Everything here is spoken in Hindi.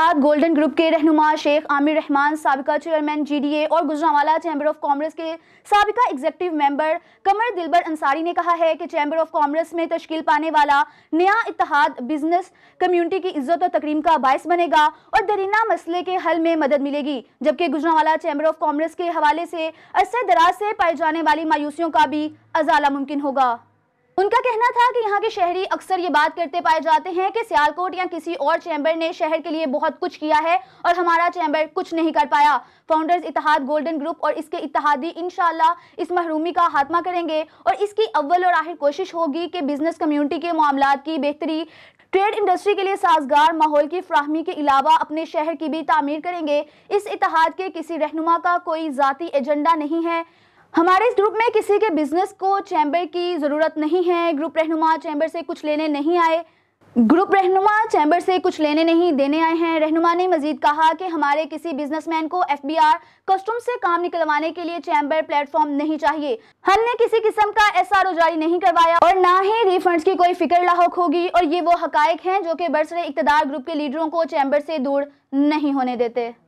साथ गोल्डन ग्रुप के रहनुमा शेख आमिर रहमान सबका चेयरमैन जीडीए और गुजरावाला चैम्बर ऑफ कॉमर्स के सबका एग्जेक्टिव मेंबर कमर दिलबर अंसारी ने कहा है कि चैम्बर ऑफ कॉमर्स में तश्कील पाने वाला नया इतिहाद बिजनेस कम्युनिटी की इज्जत और तकरीम का बायस बनेगा और दरीना मसले के हल में मदद मिलेगी जबकि गुजरावाला चैम्बर ऑफ कॉमर्स के हवाले से अरसे दराज से पाए जाने वाली मायूसियों का भी अजाला मुमकिन होगा उनका कहना था कि यहाँ के शहरी अक्सर ये बात करते पाए जाते हैं कि सियालकोट या किसी और चैम्बर ने शहर के लिए बहुत कुछ किया है और हमारा चैम्बर कुछ नहीं कर पाया फाउंडर्स इतिहाद गोल्डन ग्रुप और इसके इतिहादी इनशाला इस महरूमी का खात्मा करेंगे और इसकी अव्वल और आखिर कोशिश होगी कि बिजनेस कम्युनिटी के मामला की बेहतरी ट्रेड इंडस्ट्री के लिए साजगार माहौल की फ्राहमी के अलावा अपने शहर की भी तामीर करेंगे इस इतिहाद के किसी रहनुमा का कोई जतीी एजेंडा नहीं है हमारे इस ग्रुप में किसी के बिजनेस को चैम्बर की ज़रूरत नहीं है ग्रुप रहनुमा चैम्बर से कुछ लेने नहीं आए ग्रुप रहनुमा चैम्बर से कुछ लेने नहीं देने आए हैं रहनुमा ने मजीद कहा कि हमारे किसी बिजनेसमैन को एफबीआर कस्टम से काम निकलवाने के लिए चैम्बर प्लेटफॉर्म नहीं चाहिए हमने किसी किस्म का एस जारी नहीं करवाया और ना ही रिफंड की कोई फिक्र लाक होगी और ये वो हकायक हैं जो कि बरसरे इकतदार ग्रुप के लीडरों को चैम्बर से दूर नहीं होने देते